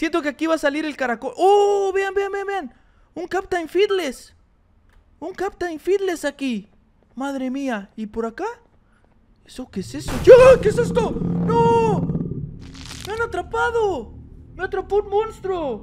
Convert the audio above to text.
Siento que aquí va a salir el caracol. ¡Oh! Vean, vean, vean, vean. Un Captain Fiddles. Un Captain Fiddles aquí. Madre mía. ¿Y por acá? ¿Eso qué es eso? ¡Ya! ¿Qué es esto? ¡No! ¡Me han atrapado! ¡Me atrapó un monstruo!